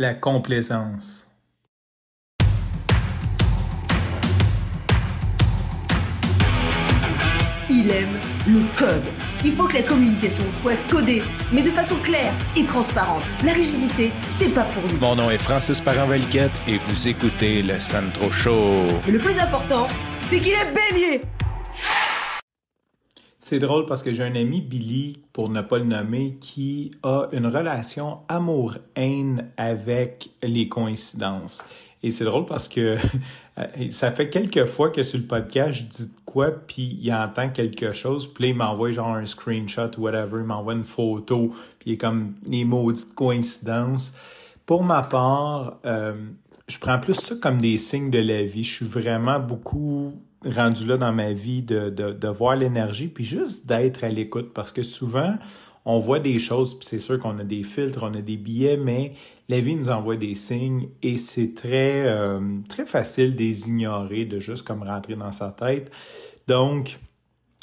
La complaisance. Il aime le code. Il faut que la communication soit codée, mais de façon claire et transparente. La rigidité, c'est pas pour nous. Mon nom est Francis parent et vous écoutez le Sandro Show. Mais le plus important, c'est qu'il est bélier. C'est drôle parce que j'ai un ami, Billy, pour ne pas le nommer, qui a une relation amour-haine avec les coïncidences. Et c'est drôle parce que euh, ça fait quelques fois que sur le podcast, je dis de quoi, puis il entend quelque chose, puis il m'envoie genre un screenshot ou whatever, il m'envoie une photo, puis il est comme les maudites coïncidences. Pour ma part, euh, je prends plus ça comme des signes de la vie. Je suis vraiment beaucoup rendu là dans ma vie de, de, voir l'énergie, puis juste d'être à l'écoute, parce que souvent, on voit des choses, puis c'est sûr qu'on a des filtres, on a des billets, mais la vie nous envoie des signes et c'est très, euh, très facile de les ignorer, de juste comme rentrer dans sa tête. Donc,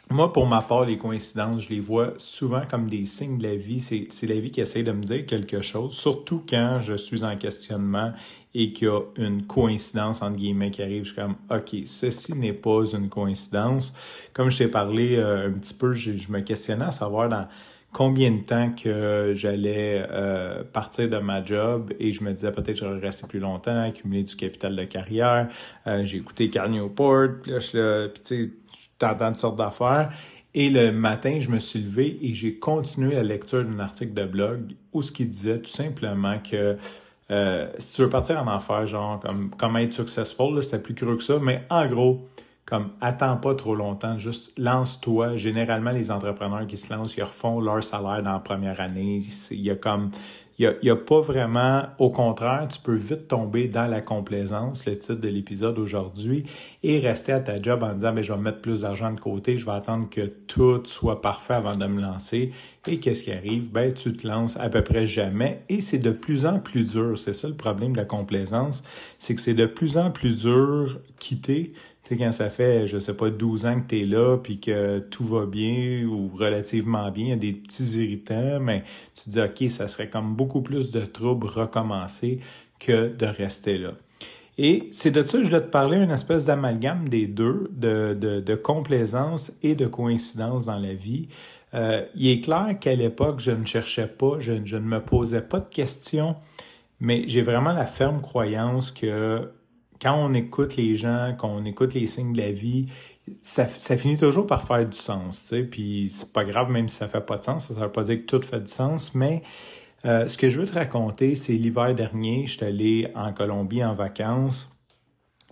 moi, pour ma part, les coïncidences, je les vois souvent comme des signes de la vie. C'est la vie qui essaie de me dire quelque chose, surtout quand je suis en questionnement et qu'il y a une coïncidence, entre guillemets, qui arrive. Je suis comme, OK, ceci n'est pas une coïncidence. Comme je t'ai parlé euh, un petit peu, je, me questionnais à savoir dans combien de temps que j'allais euh, partir de ma job et je me disais peut-être que j'aurais resté plus longtemps, accumuler du capital de carrière. Euh, j'ai écouté Carl Newport, puis là, tu sais, t'entends toutes sortes d'affaires. Et le matin, je me suis levé et j'ai continué la lecture d'un article de blog où ce qui disait tout simplement que euh, si tu veux partir en enfer, genre, comme, comme être successful, c'était plus creux que ça, mais en gros, comme attends pas trop longtemps, juste lance-toi. Généralement, les entrepreneurs qui se lancent, ils refont leur salaire dans la première année. Il y a comme il n'y a, pas vraiment, au contraire, tu peux vite tomber dans la complaisance, le titre de l'épisode aujourd'hui, et rester à ta job en disant, mais je vais mettre plus d'argent de côté, je vais attendre que tout soit parfait avant de me lancer. Et qu'est-ce qui arrive? Ben, tu te lances à peu près jamais, et c'est de plus en plus dur. C'est ça le problème de la complaisance, c'est que c'est de plus en plus dur quitter tu sais, quand ça fait, je sais pas, 12 ans que tu es là, puis que tout va bien ou relativement bien, il y a des petits irritants, mais tu te dis, OK, ça serait comme beaucoup plus de troubles recommencer que de rester là. Et c'est de ça que je dois te parler, une espèce d'amalgame des deux, de, de, complaisance et de coïncidence dans la vie. Euh, il est clair qu'à l'époque, je ne cherchais pas, je, ne me posais pas de questions, mais j'ai vraiment la ferme croyance que quand on écoute les gens, qu'on écoute les signes de la vie, ça, finit toujours par faire du sens. sais, Puis c'est pas grave, même si ça fait pas de sens, ça ne veut pas dire que tout fait du sens, mais euh, ce que je veux te raconter, c'est l'hiver dernier, je suis allé en Colombie en vacances.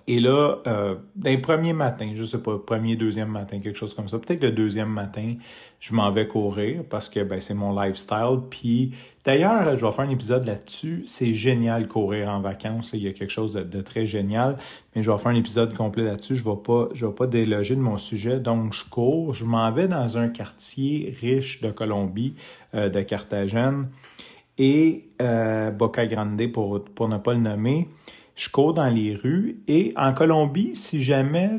Et là, euh, premier matin, premiers je sais pas, premier, deuxième matin, quelque chose comme ça, peut-être le deuxième matin, je m'en vais courir parce que ben, c'est mon lifestyle. Puis d'ailleurs, je vais faire un épisode là-dessus. C'est génial courir en vacances. Il y a quelque chose de, très génial. Mais je vais faire un épisode complet là-dessus. Je ne vais, pas, je vais pas déloger de mon sujet. Donc, je cours. Je m'en vais dans un quartier riche de Colombie, euh, de Carthagène et euh, Boca Grande pour, pour ne pas le nommer je cours dans les rues. Et en Colombie, si jamais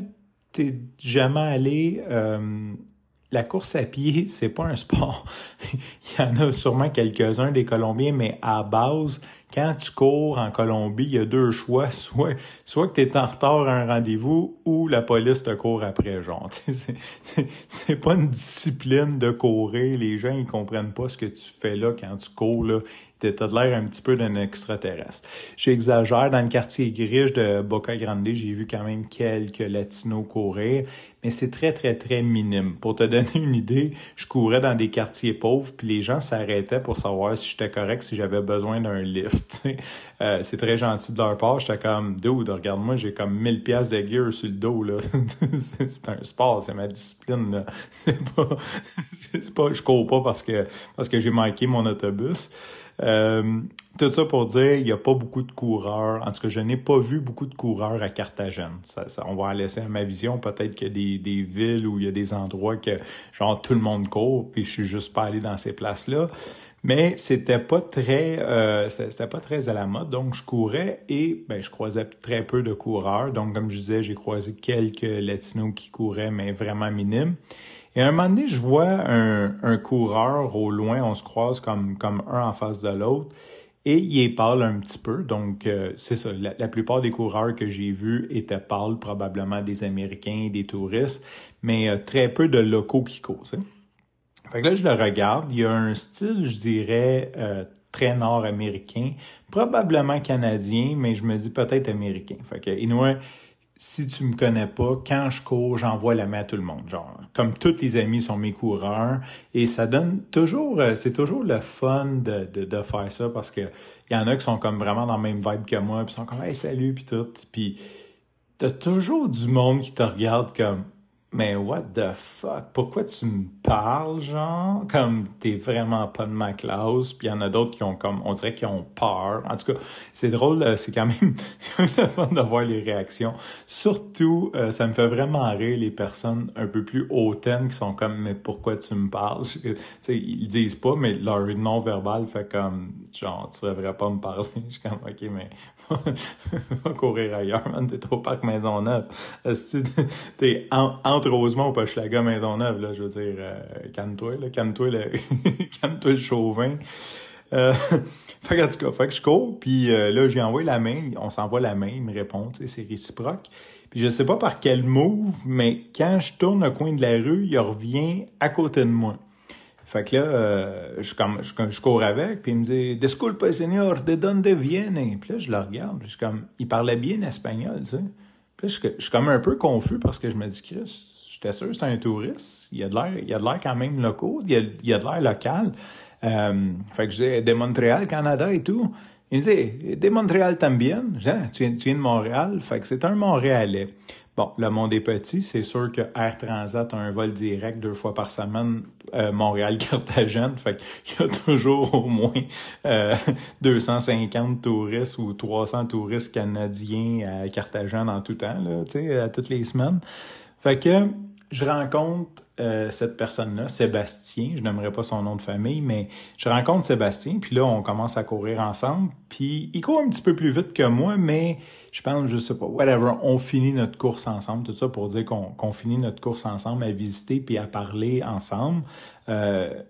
t'es jamais allé, euh, la course à pied, c'est pas un sport. Il y en a sûrement quelques-uns des Colombiens, mais à base, quand tu cours en Colombie, il y a deux choix. Soit, soit que tu es en retard à un rendez-vous ou la police te court après, genre. C'est pas une discipline de courir. Les gens, ils comprennent pas ce que tu fais là quand tu cours. Là. T'as de l'air un petit peu d'un extraterrestre. J'exagère, dans le quartier grige de Boca Grande, j'ai vu quand même quelques latinos courir, mais c'est très, très, très minime. Pour te donner une idée, je courais dans des quartiers pauvres, puis les gens s'arrêtaient pour savoir si j'étais correct, si j'avais besoin d'un lift. Euh, c'est très gentil de leur part. J'étais comme, dude, regarde-moi, j'ai comme 1000 pièces de gear sur le dos, là. c'est un sport, c'est ma discipline, là. C'est pas, pas, je cours pas parce que, parce que j'ai manqué mon autobus. Euh, tout ça pour dire, il n'y a pas beaucoup de coureurs. En tout cas, je n'ai pas vu beaucoup de coureurs à Carthagène. Ça, on va laisser à ma vision. Peut-être qu'il y a des, des, villes où il y a des endroits que, genre, tout le monde court, puis je suis juste pas allé dans ces places-là mais c'était pas très euh, c'était pas très à la mode. Donc je courais et ben, je croisais très peu de coureurs. Donc comme je disais, j'ai croisé quelques latinos qui couraient, mais vraiment minimes. Et un moment donné, je vois un, un coureur au loin, on se croise comme, comme un en face de l'autre. Et il parle un petit peu, donc euh, c'est ça. La, plupart des coureurs que j'ai vus étaient pâles, probablement des Américains, des touristes, mais euh, très peu de locaux qui causent. Fait que là, je le regarde. Il y a un style, je dirais, euh, très nord-américain, probablement canadien, mais je me dis peut-être américain. Fait que, si tu me connais pas, quand je cours, j'envoie la main à tout le monde. Genre, comme tous les amis sont mes coureurs. Et ça donne toujours, euh, c'est toujours le fun de, de, faire ça parce que y en a qui sont comme vraiment dans la même vibe que moi, puis sont comme, hey, salut, puis tout. Puis, t'as toujours du monde qui te regarde comme, mais what the fuck, pourquoi tu me parles, genre, comme t'es vraiment pas de ma classe, puis il y en a d'autres qui ont comme, on dirait qu'ils ont peur. En tout cas, c'est drôle, euh, c'est quand même, le fun de voir les réactions. Surtout, euh, ça me fait vraiment rire les personnes un peu plus hautaines qui sont comme, mais pourquoi tu me parles? Tu sais, ils disent pas, mais leur non-verbal fait comme, genre, tu devrais pas me parler. Je suis comme, ok, mais va courir ailleurs, man, t'es au parc Maisonneuve. T'es en, entre entre Rosemont la à Maisonneuve, là, je veux dire, euh, calme-toi, calme-toi le, chauvin. Euh, fait en tout cas, fait que je cours, puis euh, là, là, j'ai envoyé la main, on s'envoie la main, il me répond, c'est réciproque. Puis je sais pas par quel move, mais quand je tourne au coin de la rue, il revient à côté de moi. Fait que là, je, comme, je, cours avec, puis il me dit « Disculpe, señor, de donde viene? » Puis là, je le regarde, je suis comme, il parlait bien espagnol, tu sais. Puis là, je, suis comme un peu confus parce que je me dis « Christ, c'est sûr c'est un touriste. Il a l'air, a de l'air quand même local. Il a, a de l'air local. Euh, fait que je disais, des Montréal, Canada et tout. Il me disait, des Montréal también. bien ah, tu, viens, de Montréal. Fait que c'est un Montréalais. Bon, le monde est petit. C'est sûr que Air Transat a un vol direct deux fois par semaine euh, Montréal-Cartagène. Fait qu'il y a toujours au moins 250 euh, touristes ou 300 touristes canadiens à Cartagène en tout temps, là, tu sais, à toutes les semaines. Fait que je rencontre euh, cette personne-là, Sébastien, je n'aimerais pas son nom de famille, mais je rencontre Sébastien, puis là, on commence à courir ensemble, puis il court un petit peu plus vite que moi, mais je pense, je sais pas, whatever, on finit notre course ensemble, tout ça pour dire qu'on finit notre course ensemble à visiter puis à parler ensemble. Euh,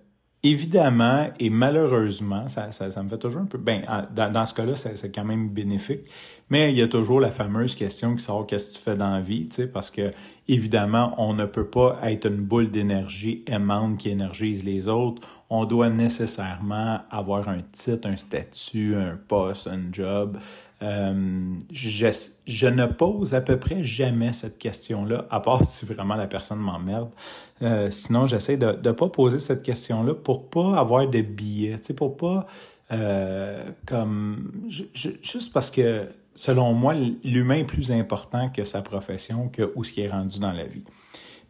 évidemment et malheureusement, ça, ça, me fait toujours un peu. Ben, dans, dans ce cas-là, c'est quand même bénéfique. Mais il y a toujours la fameuse question qui sort qu'est-ce que tu fais dans la vie, tu sais, parce que évidemment, on ne peut pas être une boule d'énergie aimante qui énergise les autres. On doit nécessairement avoir un titre, un statut, un poste, un job. Euh, je, ne pose à peu près jamais cette question-là, à part si vraiment la personne m'emmerde. Euh, sinon, j'essaie de ne pas poser cette question-là pour pas avoir de billets, tu sais, pour pas euh, comme juste parce que selon moi, l'humain est plus important que sa profession, que où ce qui est rendu dans la vie.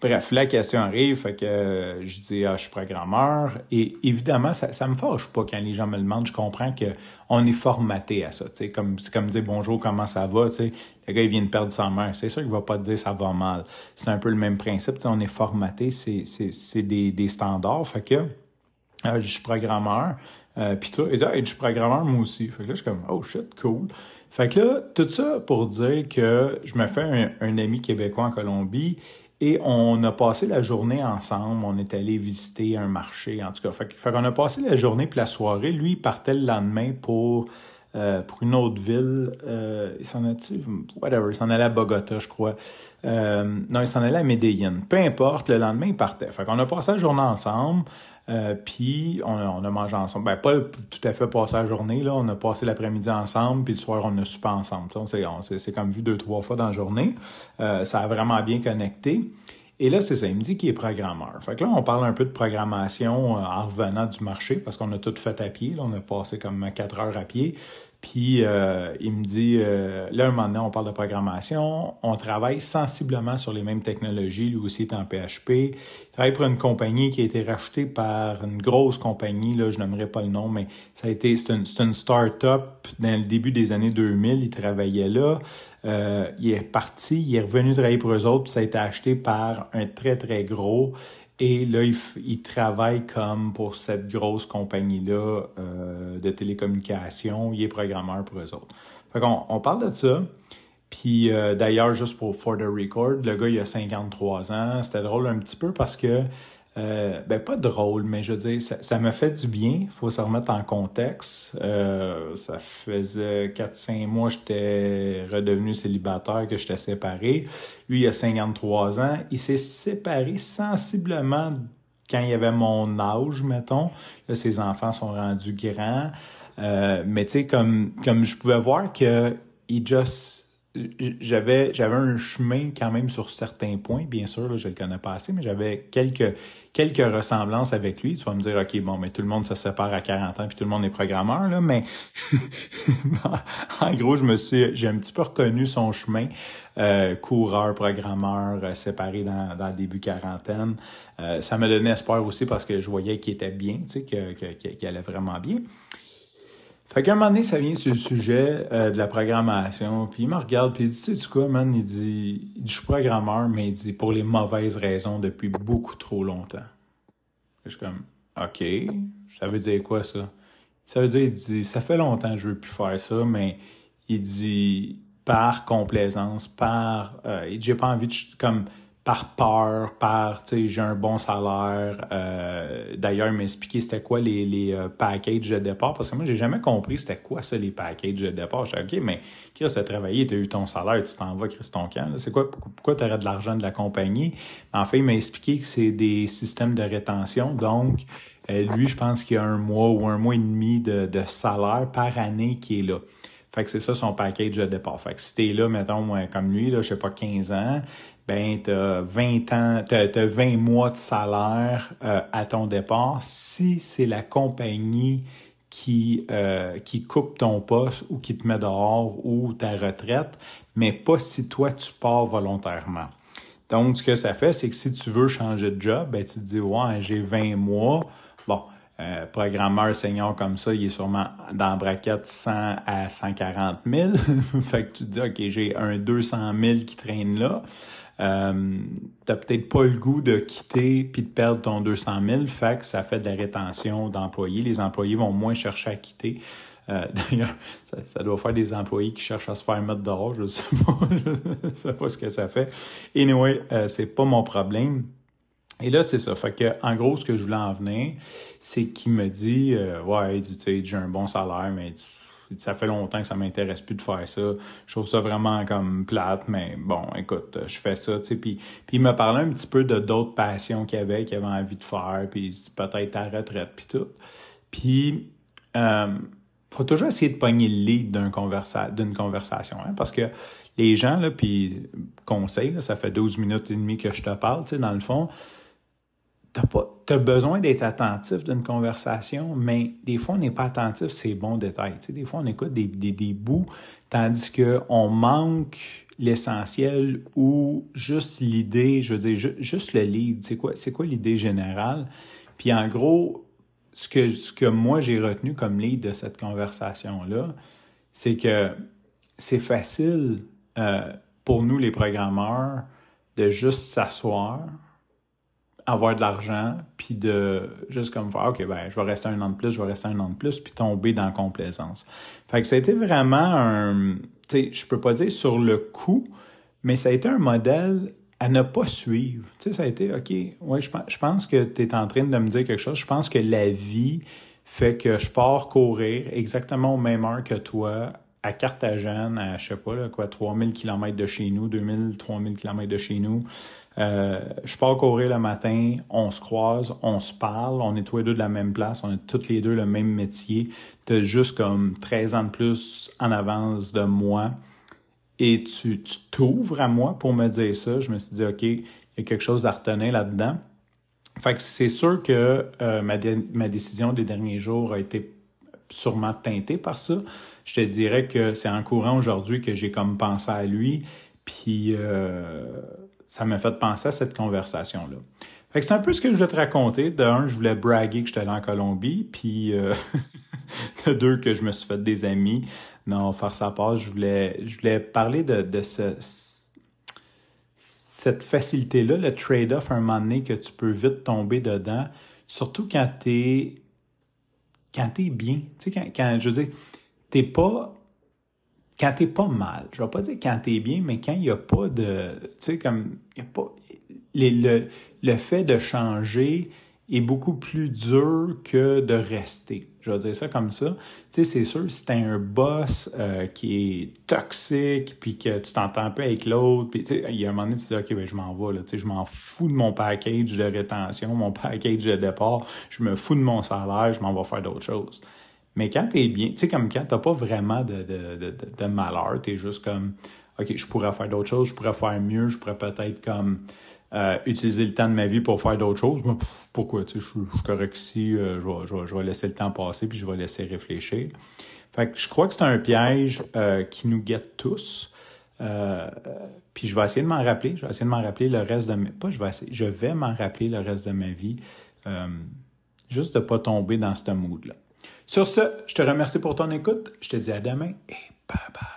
Bref, la question arrive, fait que euh, je dis ah, je suis programmeur et évidemment ça, ça me fâche pas quand les gens me le demandent, je comprends qu'on est formaté à ça, comme c'est comme dire bonjour, comment ça va, le gars il vient de perdre sa mère, c'est sûr qu'il va pas te dire ça va mal. C'est un peu le même principe, on est formaté, c'est des, des standards, fait que ah, je suis programmeur, euh, puis toi, il dit ah, je suis programmeur moi aussi. Fait que je suis comme oh shit, cool. Fait que là, tout ça pour dire que je me fais un, ami québécois en Colombie et on a passé la journée ensemble. On est allé visiter un marché, en tout cas. Fait, fait qu'on a passé la journée puis la soirée. Lui, il partait le lendemain pour euh, pour une autre ville. Euh, il s'en whatever, il s'en allait à Bogota, je crois. Euh, non, il s'en allait à Medellin. Peu importe, le lendemain, il partait. Fait qu'on a passé la journée ensemble, puis on a, mangé ensemble. Ben, pas tout à fait passé la journée, là. On a passé l'après-midi ensemble, puis le soir, on a soupé ensemble. c'est comme vu deux, trois fois dans la journée. ça a vraiment bien connecté. Et là, c'est ça, qui est programmeur. Fait que là, on parle un peu de programmation en revenant du marché parce qu'on a tout fait à pied. on a passé comme quatre heures à pied. Puis euh, il me dit, euh, là, un moment donné, on parle de programmation, on travaille sensiblement sur les mêmes technologies, lui aussi est en PHP. Il travaille pour une compagnie qui a été rachetée par une grosse compagnie, là, je n'aimerais pas le nom, mais ça a été, c'est une, une start-up dans le début des années 2000, il travaillait là. Euh, il est parti, il est revenu travailler pour eux autres, puis ça a été acheté par un très, très gros. Et là, il, travaille comme pour cette grosse compagnie-là euh, de télécommunications. Il est programmeur pour eux autres. Fait qu'on on parle de ça. Puis euh, d'ailleurs, juste pour For the Record, le gars, il a 53 ans. C'était drôle un petit peu parce que euh, ben pas drôle, mais je veux dire, ça, ça me fait du bien. Il faut se remettre en contexte. Euh, ça faisait 4-5 mois que j'étais redevenu célibataire, que j'étais séparé. Lui, il a 53 ans. Il s'est séparé sensiblement quand il avait mon âge, mettons. ses enfants sont rendus grands. Euh, mais tu sais, comme, comme je pouvais voir que il just j'avais j'avais un chemin quand même sur certains points. Bien sûr, je le connais pas assez, mais j'avais quelques, quelques ressemblances avec lui. Tu vas me dire, OK, bon, mais tout le monde se sépare à 40 ans, puis tout le monde est programmeur, là, mais en gros, je me suis, j'ai un petit peu reconnu son chemin, euh, coureur, programmeur, euh, séparé dans, dans le début quarantaine. Euh, ça me donnait espoir aussi parce que je voyais qu'il était bien, tu sais, qu'il allait vraiment bien. Fait qu'à un moment donné, ça vient sur le sujet euh, de la programmation. Puis il me regarde, puis il dit, tu sais quoi, man, il dit, il je suis programmeur, mais il dit, pour les mauvaises raisons depuis beaucoup trop longtemps. Je suis comme, OK, ça veut dire quoi ça? Ça veut dire, il dit, ça fait longtemps que je veux plus faire ça, mais il dit, par complaisance, par... Euh, j'ai pas envie de... Comme, par peur, par, tu sais, j'ai un bon salaire. Euh, d'ailleurs, il expliqué c'était quoi les, les euh, packages de départ, parce que moi, j'ai jamais compris c'était quoi ça, les packages de départ. Je OK, mais Chris, as travaillé, as eu ton salaire, tu t'en vas, Chris, C'est quoi, pourquoi aurais de l'argent de la compagnie? En fait, il m'a expliqué que c'est des systèmes de rétention, donc... Euh, lui, je pense qu'il y a un mois ou un mois et demi de, de salaire par année qui est là. Fait que c'est ça son package de départ. Fait que si t'es là, mettons, comme lui, là, je sais pas, 15 ans, ben, tu as 20 ans, as, 20 mois de salaire euh, à ton départ. Si c'est la compagnie qui, euh, qui coupe ton poste ou qui te met dehors ou ta retraite, mais pas si toi tu pars volontairement. Donc, ce que ça fait, c'est que si tu veux changer de job, ben, tu te dis, ouais, j'ai 20 mois. Bon, euh, programmeur senior comme ça, il est sûrement dans la braquette 100 à 140 000. fait que tu te dis, OK, j'ai un 200 000 qui traîne là euh, t'as peut-être pas le goût de quitter puis de perdre ton 200 000, fait que ça fait de la rétention d'employés. Les employés vont moins chercher à quitter. Euh, d'ailleurs, ça, doit faire des employés qui cherchent à se faire mettre dehors. Je sais pas, je sais pas ce que ça fait. Anyway, euh, c'est pas mon problème. Et là, c'est ça. Fait que, en gros, ce que je voulais en venir, c'est qu'il me dit, euh, ouais, tu sais, j'ai un bon salaire, mais ça fait longtemps que ça m'intéresse plus de faire ça. Je trouve ça vraiment comme plate, mais bon, écoute, euh, je fais ça, tu sais. Puis, il me parlait un petit peu de d'autres passions qu'il avait, qu'il avait envie de faire, puis peut-être ta retraite, puis tout. Puis, euh, faut toujours essayer de pogner le lead d'une conversation, hein, parce que les gens, là, puis conseil, ça fait 12 minutes et demie que je te parle, tu sais, dans le fond, tu as, besoin d'être attentif d'une conversation, mais des fois, on n'est pas attentif c'est bons détails. sais des fois, on écoute des, des, des bouts, tandis qu'on manque l'essentiel ou juste l'idée, je veux dire, juste le lead. C'est quoi, quoi l'idée générale? Puis en gros, ce que, ce que moi, j'ai retenu comme lead de cette conversation-là, c'est que c'est facile euh, pour nous, les programmeurs, de juste s'asseoir, avoir de l'argent, puis de juste comme voir OK, ben, je vais rester un an de plus, je vais rester un an de plus, puis tomber dans la complaisance. Fait que ça a été vraiment un, tu sais, je peux pas dire sur le coup, mais ça a été un modèle à ne pas suivre. Tu sais, ça a été, OK, ouais, je, je pense que tu es en train de me dire quelque chose. Je pense que la vie fait que je pars courir exactement au même heure que toi, à Carthagène, à, je sais pas, quoi, 3000 km de chez nous, 2000, 3000 km de chez nous. Euh, je pars courir le matin, on se croise, on se parle, on est tous les deux de la même place, on a tous les deux le même métier. T'as juste comme 13 ans de plus en avance de moi. Et tu t'ouvres à moi pour me dire ça. Je me suis dit, OK, il y a quelque chose à retenir là-dedans. Fait que c'est sûr que euh, ma, ma décision des derniers jours a été sûrement teinté par ça. Je te dirais que c'est en courant aujourd'hui que j'ai comme pensé à lui, puis euh, ça m'a fait penser à cette conversation-là. Fait que c'est un peu ce que je voulais te raconter. De un, je voulais braguer que j'étais allé en Colombie, puis euh, de deux, que je me suis fait des amis. Non, faire à part, je voulais, je voulais parler de, ce, cette facilité-là, le trade-off, un moment donné, que tu peux vite tomber dedans, surtout quand tu es quand t'es bien. Tu sais, quand, je veux dire, t'es pas. Quand t'es pas mal, je vais pas dire quand tu es bien, mais quand il n'y a pas de. Tu sais, comme. Y a pas, le, le fait de changer est beaucoup plus dur que de rester. Je vais dire ça comme ça. Tu sais, c'est sûr, si t'as un boss euh, qui est toxique, puis que tu t'entends un peu avec l'autre, puis tu sais, il y a un moment donné, tu te dis, OK, ben, je m'en vais, là. Tu sais, je m'en fous de mon package de rétention, mon package de départ, je me fous de mon salaire, je m'en vais faire d'autres choses. Mais quand t'es bien, tu sais, comme quand t'as pas vraiment de, de, de, de malheur, t'es juste comme, OK, je pourrais faire d'autres choses, je pourrais faire mieux, je pourrais peut-être comme euh, utiliser le temps de ma vie pour faire d'autres choses. Mais pourquoi? Tu je, suis correct ici, euh, je, vais, laisser le temps passer puis je vais laisser réfléchir. Fait que je crois que c'est un piège euh, qui nous guette tous. puis je vais essayer de m'en rappeler. Je vais essayer de m'en rappeler le reste de ma Pas je vais je vais m'en rappeler le reste de ma vie. juste de ne pas tomber dans ce mood-là. Sur ce, je te remercie pour ton écoute. Je te dis à demain et bye bye.